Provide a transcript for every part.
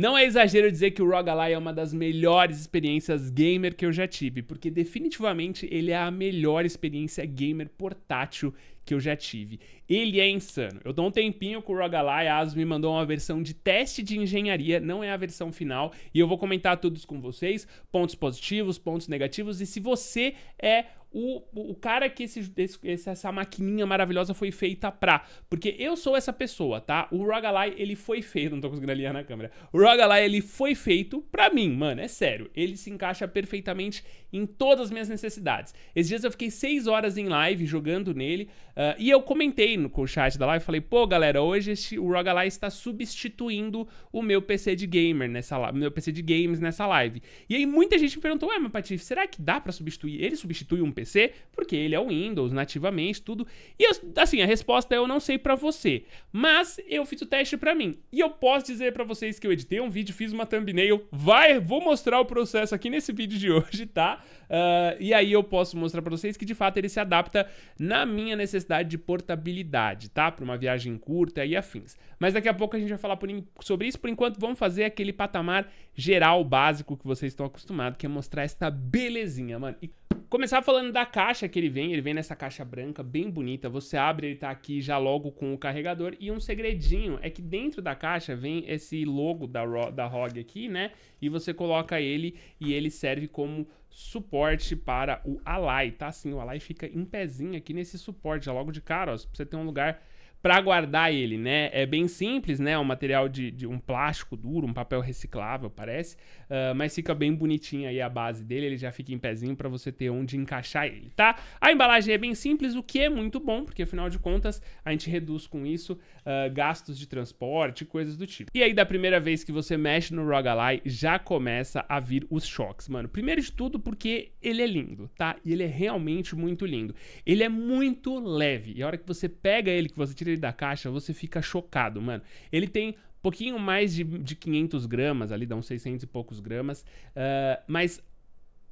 Não é exagero dizer que o Rogalai é uma das melhores experiências gamer que eu já tive, porque definitivamente ele é a melhor experiência gamer portátil que eu já tive. Ele é insano. Eu dou um tempinho com o Rogalai, a Asus me mandou uma versão de teste de engenharia, não é a versão final, e eu vou comentar todos com vocês, pontos positivos, pontos negativos, e se você é o, o cara que esse, esse, essa maquininha maravilhosa foi feita pra. Porque eu sou essa pessoa, tá? O Rogalai, ele foi feito. Não tô conseguindo alinhar na câmera. O Rogalai, ele foi feito pra mim, mano. É sério. Ele se encaixa perfeitamente em todas as minhas necessidades. Esses dias eu fiquei seis horas em live jogando nele uh, e eu comentei no, com o chat da live, falei, pô galera, hoje este, o Rogalai está substituindo o meu PC de gamer nessa meu PC de games nessa live. E aí muita gente me perguntou, ué, mas Patife, será que dá para substituir? Ele substitui um PC? Porque ele é o Windows nativamente, tudo. E eu, assim, a resposta é eu não sei para você, mas eu fiz o teste para mim. E eu posso dizer para vocês que eu editei um vídeo, fiz uma thumbnail, vai, vou mostrar o processo aqui nesse vídeo de hoje, tá? Uh, e aí eu posso mostrar para vocês que de fato ele se adapta na minha necessidade de portabilidade, tá? Para uma viagem curta e afins. Mas daqui a pouco a gente vai falar sobre isso. Por enquanto, vamos fazer aquele patamar geral básico que vocês estão acostumados, que é mostrar esta belezinha, mano. E começar falando da caixa que ele vem, ele vem nessa caixa branca bem bonita. Você abre, ele tá aqui já logo com o carregador. E um segredinho é que dentro da caixa vem esse logo da, da ROG aqui, né? E você coloca ele e ele serve como suporte para o Alai, tá? Assim, o Alai fica em pezinho aqui nesse suporte, já logo de cara, ó, pra você ter um lugar para guardar ele, né? É bem simples, né? É um material de, de um plástico duro, um papel reciclável, parece, uh, mas fica bem bonitinho aí a base dele, ele já fica em pezinho para você ter onde encaixar ele, tá? A embalagem é bem simples, o que é muito bom, porque afinal de contas a gente reduz com isso uh, gastos de transporte, coisas do tipo. E aí da primeira vez que você mexe no Rogalai, já começa a vir os choques, mano. Primeiro de tudo porque ele é lindo, tá? E ele é realmente muito lindo. Ele é muito leve, e a hora que você pega ele, que você tira ele da caixa, você fica chocado, mano. Ele tem pouquinho mais de, de 500 gramas, ali dá uns 600 e poucos gramas, uh, mas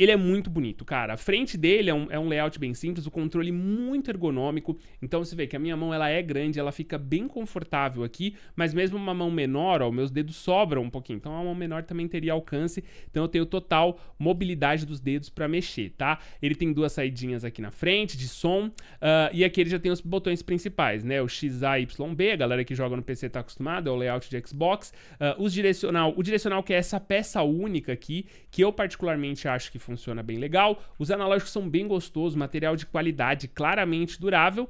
ele é muito bonito, cara. A frente dele é um, é um layout bem simples, o controle muito ergonômico. Então você vê que a minha mão ela é grande, ela fica bem confortável aqui, mas mesmo uma mão menor, ó, meus dedos sobram um pouquinho. Então uma mão menor também teria alcance. Então eu tenho total mobilidade dos dedos para mexer, tá? Ele tem duas saidinhas aqui na frente de som uh, e aqui ele já tem os botões principais, né? O X, A, Y, B. A galera que joga no PC tá acostumada, é o layout de Xbox. Uh, os direcional, o direcional que é essa peça única aqui que eu particularmente acho que funciona funciona bem legal. Os analógicos são bem gostosos, material de qualidade, claramente durável. Uh,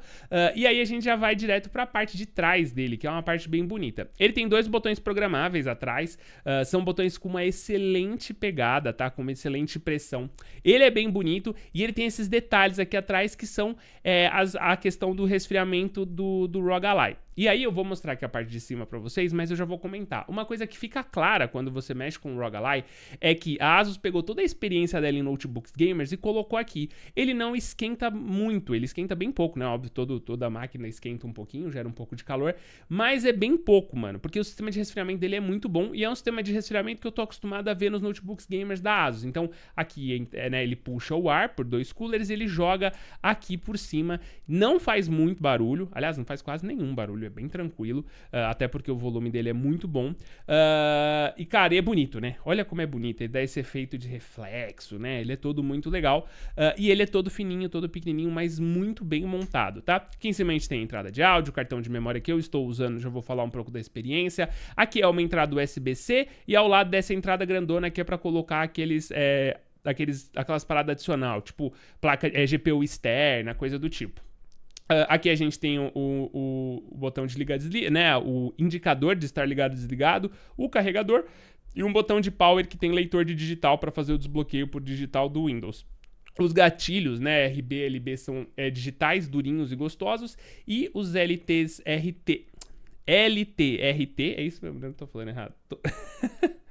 e aí a gente já vai direto para a parte de trás dele, que é uma parte bem bonita. Ele tem dois botões programáveis atrás, uh, são botões com uma excelente pegada, tá? Com uma excelente pressão. Ele é bem bonito e ele tem esses detalhes aqui atrás que são é, as, a questão do resfriamento do, do Rogalai. E aí eu vou mostrar aqui a parte de cima para vocês, mas eu já vou comentar. Uma coisa que fica clara quando você mexe com o Rogalai é que a Asus pegou toda a experiência dela em notebooks gamers e colocou aqui. Ele não esquenta muito, ele esquenta bem pouco, né? Óbvio, todo, toda a máquina esquenta um pouquinho, gera um pouco de calor, mas é bem pouco, mano, porque o sistema de resfriamento dele é muito bom e é um sistema de resfriamento que eu tô acostumado a ver nos notebooks gamers da Asus. Então, aqui, é, né, ele puxa o ar por dois coolers e ele joga aqui por cima. Não faz muito barulho, aliás, não faz quase nenhum barulho é bem tranquilo, uh, até porque o volume dele é muito bom. Uh, e, cara, e é bonito, né? Olha como é bonito, ele dá esse efeito de reflexo, né? Ele é todo muito legal. Uh, e ele é todo fininho, todo pequenininho, mas muito bem montado, tá? Aqui em cima a gente tem a entrada de áudio, cartão de memória que eu estou usando, já vou falar um pouco da experiência. Aqui é uma entrada USB-C e ao lado dessa entrada grandona aqui é para colocar aqueles... É, aqueles, aquelas paradas adicional, tipo placa é, eh, GPU externa, coisa do tipo. Ah, aqui a gente tem o, o, o botão de ligar desliga, né? O indicador de estar ligado desligado, o carregador e um botão de power que tem leitor de digital para fazer o desbloqueio por digital do Windows. Os gatilhos, né, RB LB são é, digitais, durinhos e gostosos, e os LTs RT. LT, RT, é isso mesmo, eu tô falando errado. Tô...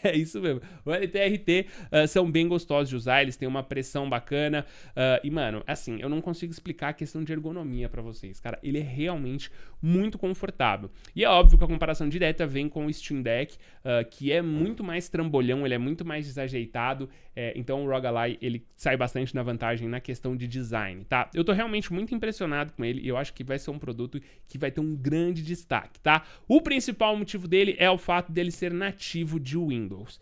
É isso mesmo. O LTRT uh, ah, são bem gostosos de usar, eles têm uma pressão bacana. Uh, e, mano, assim, eu não consigo explicar a questão de ergonomia para vocês, cara. Ele é realmente muito confortável. E é óbvio que a comparação direta vem com o Steam Deck, uh, que é muito mais trambolhão, ele é muito mais desajeitado. É, então, o ROG Ally, ele sai bastante na vantagem na questão de design, tá? Eu tô realmente muito impressionado com ele e eu acho que vai ser um produto que vai ter um grande destaque, tá? O principal motivo dele é o fato dele ser nativo de Windows. Windows.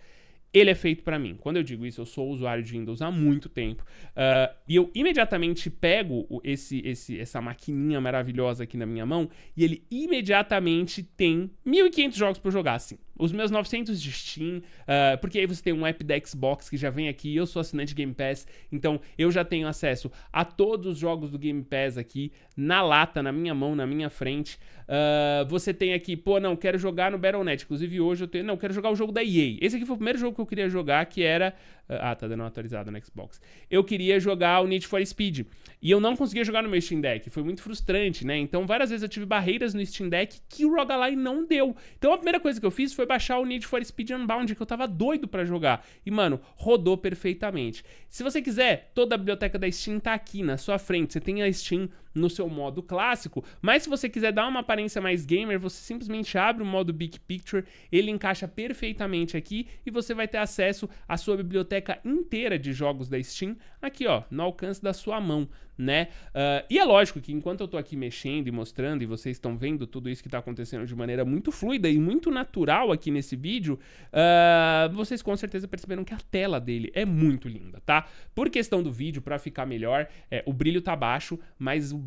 Ele é feito para mim. Quando eu digo isso, eu sou usuário de Windows há muito tempo. Uh, e eu imediatamente pego esse, esse, essa maquininha maravilhosa aqui na minha mão e ele imediatamente tem 1.500 jogos para jogar, assim. Os meus 900 de Steam, uh, porque aí você tem um app da Xbox que já vem aqui, eu sou assinante Game Pass, então eu já tenho acesso a todos os jogos do Game Pass aqui, na lata, na minha mão, na minha frente. Uh, você tem aqui, pô, não, quero jogar no Battle.net, inclusive hoje eu tenho, não, quero jogar o jogo da EA. Esse aqui foi o primeiro jogo que eu queria jogar, que era... ah, ah tá dando uma atualizada no Xbox. Eu queria jogar o Need for Speed, e eu não conseguia jogar no meu Steam Deck, foi muito frustrante, né? Então várias vezes eu tive barreiras no Steam Deck que o Roguelike não deu. Então a primeira coisa que eu fiz foi baixar o Need for Speed Unbound, que eu tava doido para jogar. E, mano, rodou perfeitamente. Se você quiser, toda a biblioteca da Steam tá aqui na sua frente. Você tem a Steam no seu modo clássico, mas se você quiser dar uma aparência mais gamer, você simplesmente abre o modo Big Picture, ele encaixa perfeitamente aqui e você vai ter acesso à sua biblioteca inteira de jogos da Steam aqui, ó, no alcance da sua mão, né? Uh, e é lógico que enquanto eu tô aqui mexendo e mostrando e vocês estão vendo tudo isso que tá acontecendo de maneira muito fluida e muito natural aqui nesse vídeo, uh, vocês com certeza perceberam que a tela dele é muito linda, tá? Por questão do vídeo, para ficar melhor, é, o brilho tá baixo, mas o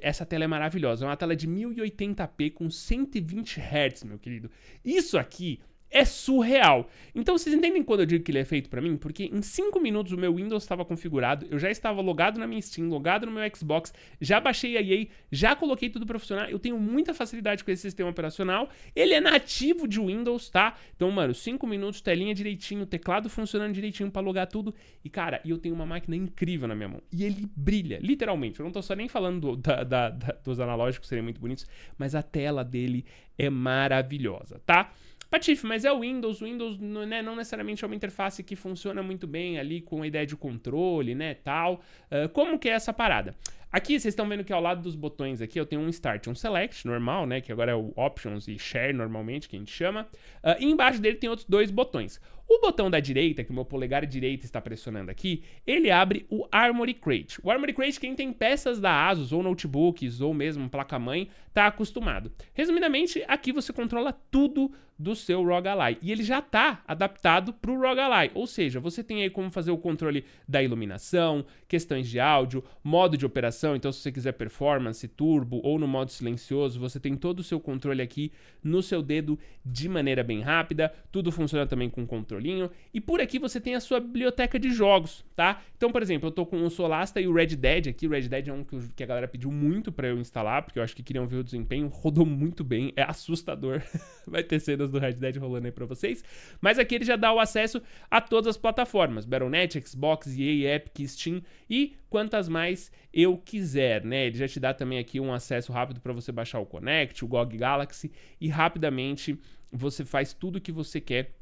essa tela é maravilhosa. É uma tela de 1080p com 120 Hz, meu querido. Isso aqui é surreal. Então vocês entendem quando eu digo que ele é feito para mim? Porque em 5 minutos o meu Windows estava configurado, eu já estava logado na minha Steam, logado no meu Xbox, já baixei a EA, já coloquei tudo para funcionar. Eu tenho muita facilidade com esse sistema operacional. Ele é nativo de Windows, tá? Então, mano, 5 minutos, telinha direitinho, teclado funcionando direitinho para logar tudo. E cara, eu tenho uma máquina incrível na minha mão. E ele brilha, literalmente. Eu não tô só nem falando do, da, da, da, dos analógicos, seriam muito bonitos, mas a tela dele é maravilhosa, tá? Patife, mas é o Windows. O Windows né, não necessariamente é uma interface que funciona muito bem ali com a ideia de controle, né, tal. Uh, como que é essa parada? Aqui vocês estão vendo que ao lado dos botões aqui eu tenho um Start, um Select normal, né, que agora é o Options e Share normalmente que a gente chama. Uh, e embaixo dele tem outros dois botões. O botão da direita, que o meu polegar direito está pressionando aqui, ele abre o Armory Crate. O Armory Crate, quem tem peças da ASUS ou notebooks ou mesmo placa-mãe, está acostumado. Resumidamente, aqui você controla tudo do seu ROG Ally. E ele já está adaptado para o ROG Ally, ou seja, você tem aí como fazer o controle da iluminação, questões de áudio, modo de operação, então se você quiser performance, turbo ou no modo silencioso, você tem todo o seu controle aqui no seu dedo de maneira bem rápida. Tudo funciona também com controle controlinho. E por aqui você tem a sua biblioteca de jogos, tá? Então, por exemplo, eu tô com o Solasta e o Red Dead aqui. O Red Dead é um que, que a galera pediu muito para eu instalar, porque eu acho que queriam ver o desempenho. Rodou muito bem, é assustador. Vai ter cenas do Red Dead rolando aí pra vocês. Mas aqui ele já dá o acesso a todas as plataformas: Battle.net, Xbox, EA, Epic, Steam e quantas mais eu quiser, né? Ele já te dá também aqui um acesso rápido para você baixar o Connect, o GOG Galaxy e rapidamente você faz tudo o que você quer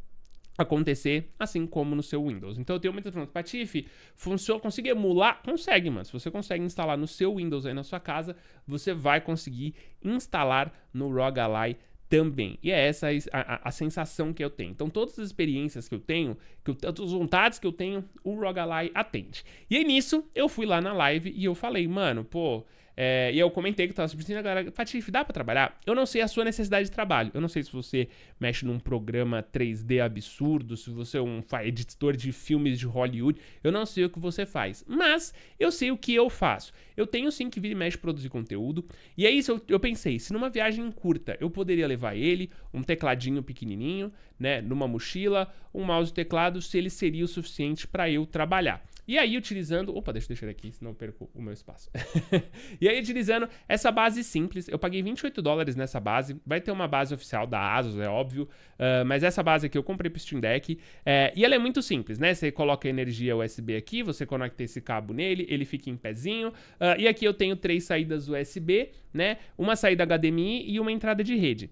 acontecer, assim como no seu Windows. Então eu tenho muitas perguntas. Patife, funciona, consegue emular? Consegue, mano. Se você consegue instalar no seu Windows aí na sua casa, você vai conseguir instalar no ROG Ally também. E é essa a, a, a, sensação que eu tenho. Então, todas as experiências que eu tenho, que eu, todas as vontades que eu tenho, o Rogalai atende. E aí, nisso, eu fui lá na live e eu falei, mano, pô, é, e eu comentei que eu tava substituindo a galera. Patife, dá pra trabalhar? Eu não sei a sua necessidade de trabalho. Eu não sei se você mexe num programa 3D absurdo, se você é um editor de filmes de Hollywood. Eu não sei o que você faz. Mas eu sei o que eu faço. Eu tenho sim que vir e mexe produzir conteúdo. E é isso, eu, eu pensei, se numa viagem curta eu poderia levar ele, um tecladinho pequenininho, né, numa mochila, um mouse e teclado, se ele seria o suficiente para eu trabalhar. E aí, utilizando. Opa, deixa eu deixar aqui, senão eu perco o meu espaço. e aí, utilizando essa base simples, eu paguei 28 dólares nessa base. Vai ter uma base oficial da Asus, é óbvio. Uh, mas essa base aqui eu comprei pro Steam Deck. É, e ela é muito simples, né? Você coloca a energia USB aqui, você conecta esse cabo nele, ele fica em pezinho. Uh, e aqui eu tenho três saídas USB, né? Uma saída HDMI e uma entrada de rede.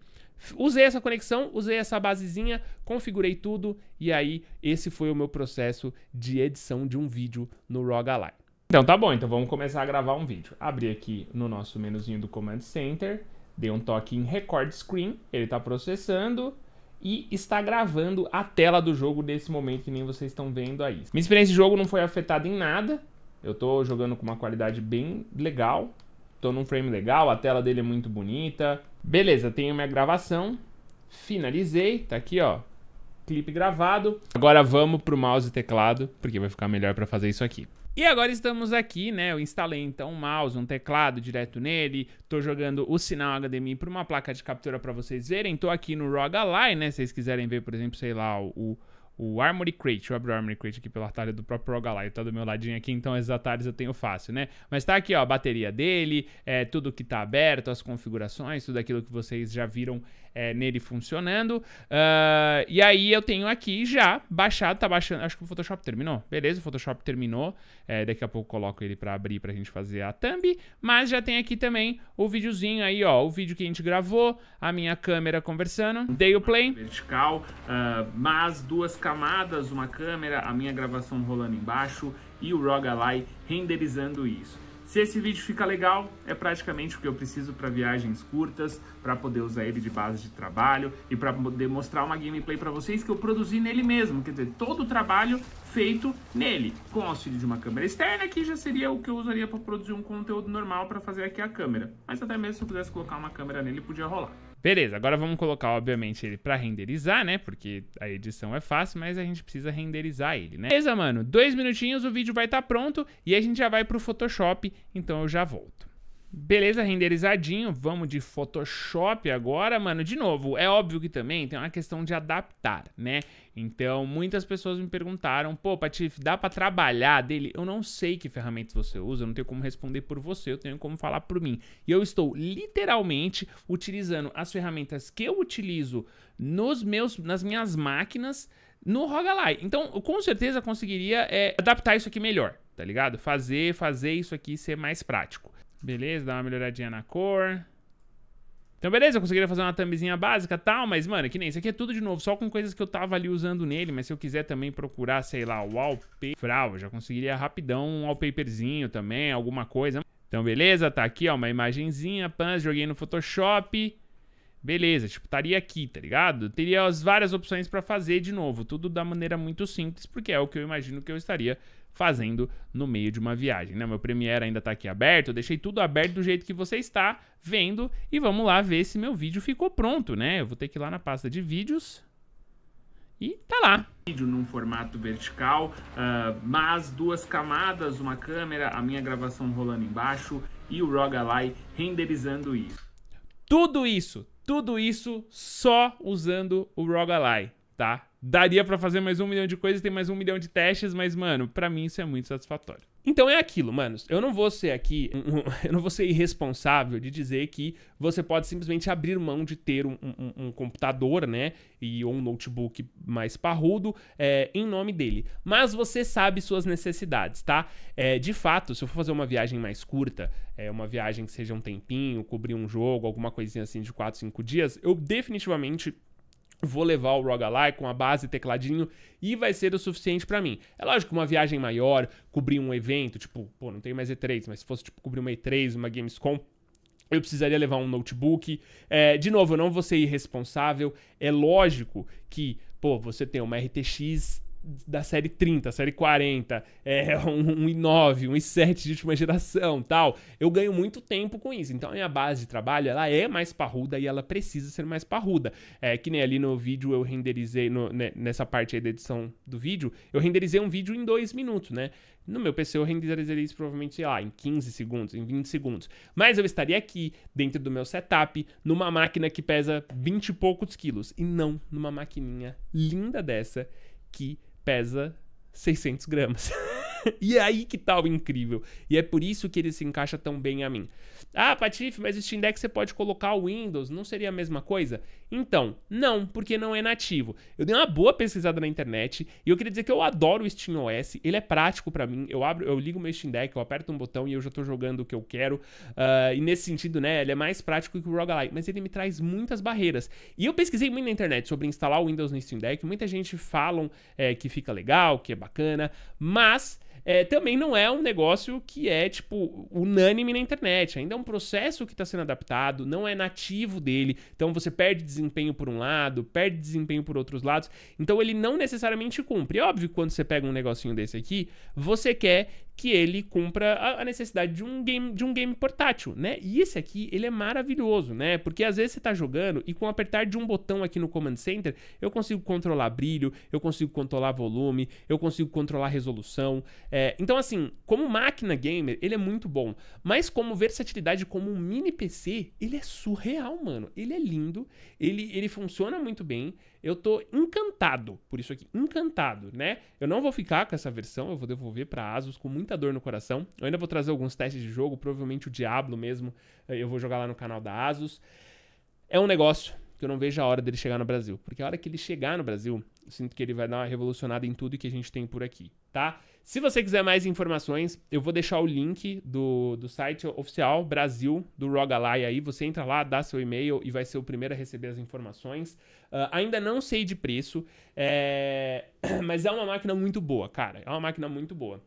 Usei essa conexão, usei essa basezinha, configurei tudo e aí esse foi o meu processo de edição de um vídeo no RAW Então tá bom, então vamos começar a gravar um vídeo. Abri aqui no nosso menuzinho do Command Center, dei um toque em Record Screen, ele está processando e está gravando a tela do jogo nesse momento que nem vocês estão vendo aí. Minha experiência de jogo não foi afetada em nada, eu estou jogando com uma qualidade bem legal, tô num frame legal, a tela dele é muito bonita. Beleza, tenho minha gravação, finalizei, tá aqui, ó, clipe gravado. Agora vamos pro mouse e teclado, porque vai ficar melhor para fazer isso aqui. E agora estamos aqui, né? Eu instalei então um mouse, um teclado direto nele. Tô jogando o sinal HDMI para uma placa de captura para vocês verem. Tô aqui no ROG Ally, né? Se vocês quiserem ver, por exemplo, sei lá, o, o Armory Crate. Deixa eu abrir o Armory Crate aqui pelo atalho do próprio Rogalai. Tá do meu ladinho aqui, então esses atalhos eu tenho fácil, né? Mas tá aqui, ó, a bateria dele, é, tudo que tá aberto, as configurações, tudo aquilo que vocês já viram é, nele funcionando. Uh, e aí eu tenho aqui já baixado, tá baixando. Acho que o Photoshop terminou. Beleza, o Photoshop terminou. É, daqui a pouco coloco ele para abrir pra gente fazer a thumb. Mas já tem aqui também o videozinho aí, ó. O vídeo que a gente gravou, a minha câmera conversando. Dei o play. Vertical, uh, ah, mas duas camadas, uma câmera, a minha gravação rolando embaixo e o Rogalai renderizando isso. Se esse vídeo fica legal, é praticamente o que eu preciso para viagens curtas para poder usar ele de base de trabalho e para poder mostrar uma gameplay para vocês que eu produzi nele mesmo, quer dizer, todo o trabalho feito nele, com auxílio de uma câmera externa, que já seria o que eu usaria para produzir um conteúdo normal para fazer aqui a câmera. Mas até mesmo se eu quisesse colocar uma câmera nele, podia rolar. Beleza, agora vamos colocar, obviamente, ele para renderizar, né? Porque a edição é fácil, mas a gente precisa renderizar ele, né? Beleza, mano. Dois minutinhos, o vídeo vai estar tá pronto e a gente já vai pro Photoshop, então eu já volto. Beleza, renderizadinho. Vamos de Photoshop agora, mano. De novo, é óbvio que também tem uma questão de adaptar, né? Então, muitas pessoas me perguntaram, pô, Patife, dá para trabalhar dele? Eu não sei que ferramentas você usa, eu não tenho como responder por você, eu tenho como falar por mim. E eu estou literalmente utilizando as ferramentas que eu utilizo nos meus, nas minhas máquinas no Rogalai. Então, eu com certeza conseguiria é, adaptar isso aqui melhor, tá ligado? Fazer, fazer isso aqui ser mais prático. Beleza, dá uma melhoradinha na cor. Então, beleza, eu conseguiria fazer uma thumbzinha básica e tal, mas, mano, que nem isso aqui é tudo de novo, só com coisas que eu tava ali usando nele, mas se eu quiser também procurar, sei lá, wallpaper, Frau, já conseguiria rapidão um wallpaperzinho também, alguma coisa. Então, beleza, tá aqui, ó, uma imagenzinha, pans, joguei no Photoshop, beleza, tipo, estaria aqui, tá ligado? Teria as várias opções pra fazer de novo, tudo da maneira muito simples, porque é o que eu imagino que eu estaria fazendo no meio de uma viagem. Né? Meu Premiere ainda está aqui aberto, eu deixei tudo aberto do jeito que você está vendo e vamos lá ver se meu vídeo ficou pronto, né? Eu vou ter que ir lá na pasta de vídeos e tá lá. Vídeo num formato vertical, uh, ah, mas duas camadas, uma câmera, a minha gravação rolando embaixo e o Rogalai renderizando isso. Tudo isso, tudo isso só usando o Rogalai, tá? daria para fazer mais um milhão de coisas, tem mais um milhão de testes, mas, mano, para mim isso é muito satisfatório. Então é aquilo, manos. Eu não vou ser aqui, eu não vou ser irresponsável de dizer que você pode simplesmente abrir mão de ter um, um, um computador, né? E ou um notebook mais parrudo é, em nome dele. Mas você sabe suas necessidades, tá? É, de fato, se eu for fazer uma viagem mais curta, é, uma viagem que seja um tempinho, cobrir um jogo, alguma coisinha assim de 4, 5 dias, eu definitivamente Vou levar o ROG Ally com a base tecladinho e vai ser o suficiente para mim. É lógico que uma viagem maior, cobrir um evento, tipo, pô, não tem mais E3, mas se fosse tipo, cobrir uma E3, uma Gamescom, eu precisaria levar um notebook. É, de novo, eu não vou ser irresponsável. É lógico que, pô, você tem uma RTX da série 30, série 40, é, um, um i9, um i7 de última geração tal. Eu ganho muito tempo com isso. Então a minha base de trabalho ela é mais parruda e ela precisa ser mais parruda. É que nem ali no vídeo eu renderizei, no, né, nessa parte aí da edição do vídeo, eu renderizei um vídeo em dois minutos, né? No meu PC eu renderizaria isso provavelmente, sei lá, em 15 segundos, em 20 segundos. Mas eu estaria aqui, dentro do meu setup, numa máquina que pesa 20 e poucos quilos. E não numa maquininha linda dessa que pesa 600 gramas. e é aí que tá o incrível. E é por isso que ele se encaixa tão bem a mim. Ah, Patife, mas o Steam Deck você pode colocar o Windows, não seria a mesma coisa? Então, não, porque não é nativo. Eu dei uma boa pesquisada na internet e eu queria dizer que eu adoro o Steam OS, ele é prático para mim. Eu abro, eu ligo meu Steam Deck, eu aperto um botão e eu já tô jogando o que eu quero. Uh, e nesse sentido, né, ele é mais prático que o Roguelike, mas ele me traz muitas barreiras. E eu pesquisei muito na internet sobre instalar o Windows no Steam Deck, muita gente falam é, que fica legal, que é bacana, mas é, também não é um negócio que é, tipo, unânime na internet. Ainda é um processo que está sendo adaptado, não é nativo dele. Então você perde desempenho por um lado, perde desempenho por outros lados. Então ele não necessariamente cumpre. É óbvio que quando você pega um negocinho desse aqui, você quer que ele cumpra a necessidade de um game, de um game portátil, né? E esse aqui, ele é maravilhoso, né? Porque às vezes você está jogando e com o apertar de um botão aqui no Command Center, eu consigo controlar brilho, eu consigo controlar volume, eu consigo controlar resolução. É, então, assim, como máquina gamer, ele é muito bom. Mas como versatilidade, como um mini PC, ele é surreal, mano. Ele é lindo, ele, ele funciona muito bem, eu tô encantado por isso aqui, encantado, né? Eu não vou ficar com essa versão, eu vou devolver para Asus com muita dor no coração. Eu ainda vou trazer alguns testes de jogo, provavelmente o Diablo mesmo, eh, eu vou jogar lá no canal da Asus. É um negócio que eu não vejo a hora dele chegar no Brasil. Porque a hora que ele chegar no Brasil, eu sinto que ele vai dar uma revolucionada em tudo que a gente tem por aqui, tá? Se você quiser mais informações, eu vou deixar o link do, do site oficial Brasil do Rogalai aí. Você entra lá, dá seu e-mail e vai ser o primeiro a receber as informações. Uh, ainda não sei de preço, é... mas é uma máquina muito boa, cara. É uma máquina muito boa.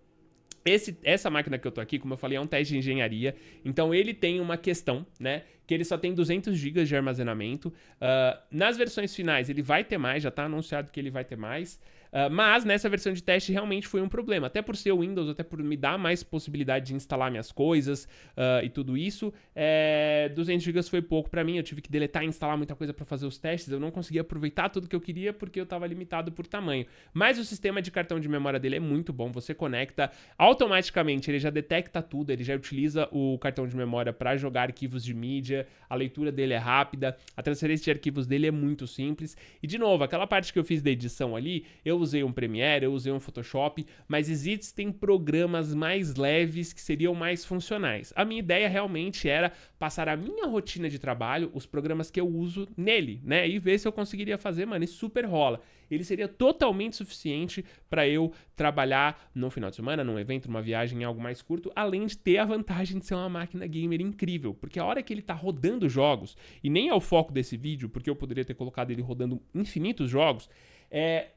Esse, essa máquina que eu tô aqui, como eu falei, é um teste de engenharia. Então ele tem uma questão, né? Que ele só tem 200 GB de armazenamento. Uh, nas versões finais ele vai ter mais, já tá anunciado que ele vai ter mais. Ah, mas nessa versão de teste realmente foi um problema. Até por ser o Windows, até por me dar mais possibilidade de instalar minhas coisas uh, e tudo isso, é, 200 GB foi pouco para mim. Eu tive que deletar e instalar muita coisa para fazer os testes. Eu não conseguia aproveitar tudo que eu queria porque eu estava limitado por tamanho. Mas o sistema de cartão de memória dele é muito bom. Você conecta automaticamente, ele já detecta tudo, ele já utiliza o cartão de memória para jogar arquivos de mídia. A leitura dele é rápida, a transferência de arquivos dele é muito simples. E de novo, aquela parte que eu fiz da edição ali, eu usei um Premiere, eu usei um Photoshop, mas existem programas mais leves que seriam mais funcionais. A minha ideia realmente era passar a minha rotina de trabalho, os programas que eu uso nele, né? E ver se eu conseguiria fazer, mano, e super rola. Ele seria totalmente suficiente para eu trabalhar no final de semana, num evento, numa viagem, em algo mais curto, além de ter a vantagem de ser uma máquina gamer incrível, porque a hora que ele tá rodando jogos, e nem é o foco desse vídeo, porque eu poderia ter colocado ele rodando infinitos jogos, é,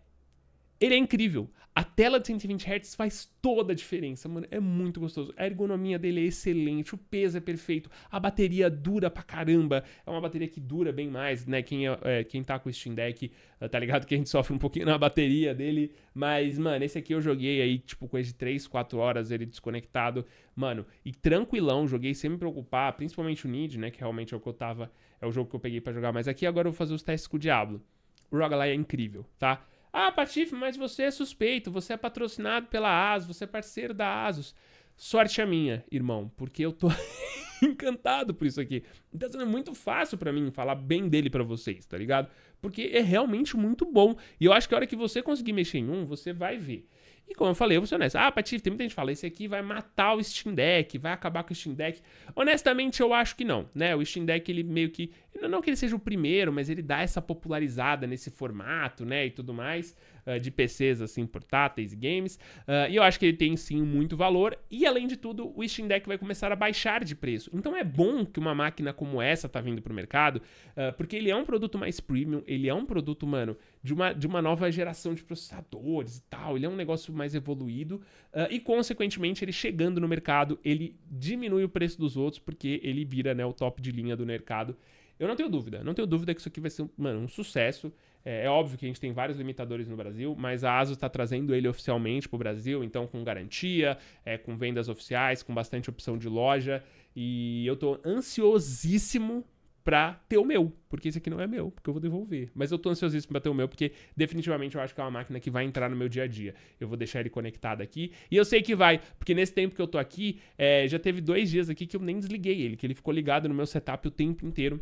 ele é incrível. A tela de 120 Hz faz toda a diferença, mano. É muito gostoso. A ergonomia dele é excelente, o peso é perfeito, a bateria dura pra caramba. É uma bateria que dura bem mais, né? Quem, é, é quem tá com o Steam Deck, eh, tá ligado que a gente sofre um pouquinho na bateria dele. Mas, mano, esse aqui eu joguei aí, tipo, coisa de 3, 4 horas ele desconectado. Mano, e tranquilão, joguei sem me preocupar, principalmente o Need, né? Que realmente é o que eu tava. É o jogo que eu peguei para jogar. Mas aqui agora eu vou fazer os testes com o Diablo. O Roguelite é incrível, tá? Ah, Patife, mas você é suspeito, você é patrocinado pela ASUS, você é parceiro da ASUS. Sorte a é minha, irmão, porque eu tô encantado por isso aqui. Tá sendo muito fácil para mim falar bem dele para vocês, tá ligado? Porque é realmente muito bom. E eu acho que a hora que você conseguir mexer em um, você vai ver. E como eu falei, eu vou ser honesto. Ah, Patife, tem muita gente que fala, esse aqui vai matar o Steam Deck, vai acabar com o Steam Deck. Honestamente, eu acho que não, né? O Steam Deck, ele meio que... Não que ele seja o primeiro, mas ele dá essa popularizada nesse formato, né? E tudo mais, uh, de PCs, assim, portáteis e games. Uh, e eu acho que ele tem, sim, muito valor. E, além de tudo, o Steam Deck vai começar a baixar de preço. Então, é bom que uma máquina como essa tá vindo pro mercado, uh, porque ele é um produto mais premium, ele é um produto, mano de uma, de uma nova geração de processadores e tal. Ele é um negócio mais evoluído uh, e, consequentemente, ele chegando no mercado, ele diminui o preço dos outros porque ele vira né, o top de linha do mercado. Eu não tenho dúvida, não tenho dúvida que isso aqui vai ser mano, um sucesso. É, é, óbvio que a gente tem vários limitadores no Brasil, mas a ASUS está trazendo ele oficialmente para o Brasil, então com garantia, é, com vendas oficiais, com bastante opção de loja. E eu estou ansiosíssimo pra ter o meu, porque esse aqui não é meu, porque eu vou devolver. Mas eu tô ansiosíssimo pra ter o meu, porque definitivamente eu acho que é uma máquina que vai entrar no meu dia a dia. Eu vou deixar ele conectado aqui, e eu sei que vai, porque nesse tempo que eu tô aqui, é, já teve dois dias aqui que eu nem desliguei ele, que ele ficou ligado no meu setup o tempo inteiro.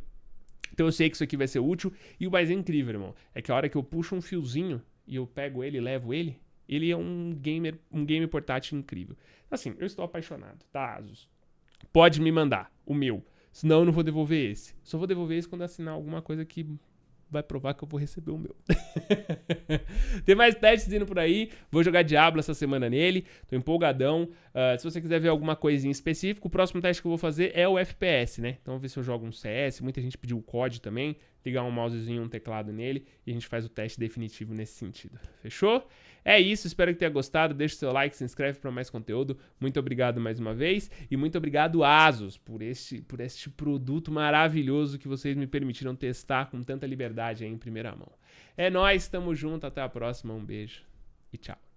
Então eu sei que isso aqui vai ser útil, e o mais incrível, irmão, é que a hora que eu puxo um fiozinho e eu pego ele e levo ele, ele é um gamer, um game portátil incrível. Assim, eu estou apaixonado, tá, Asus? Pode me mandar, o meu. Senão eu não vou devolver esse. Só vou devolver esse quando assinar alguma coisa que vai provar que eu vou receber o meu. Tem mais testes indo por aí. Vou jogar Diablo essa semana nele. Tô empolgadão. Uh, se você quiser ver alguma coisinha específica, o próximo teste que eu vou fazer é o FPS, né? Então, vou ver se eu jogo um CS. Muita gente pediu o COD também. Ligar um mousezinho, um teclado nele. E a gente faz o teste definitivo nesse sentido. Fechou? É isso, espero que tenha gostado. Deixa o seu like, se inscreve para mais conteúdo. Muito obrigado mais uma vez e muito obrigado Asus por este por este produto maravilhoso que vocês me permitiram testar com tanta liberdade aí em primeira mão. É nós, tamo junto, até a próxima, um beijo e tchau.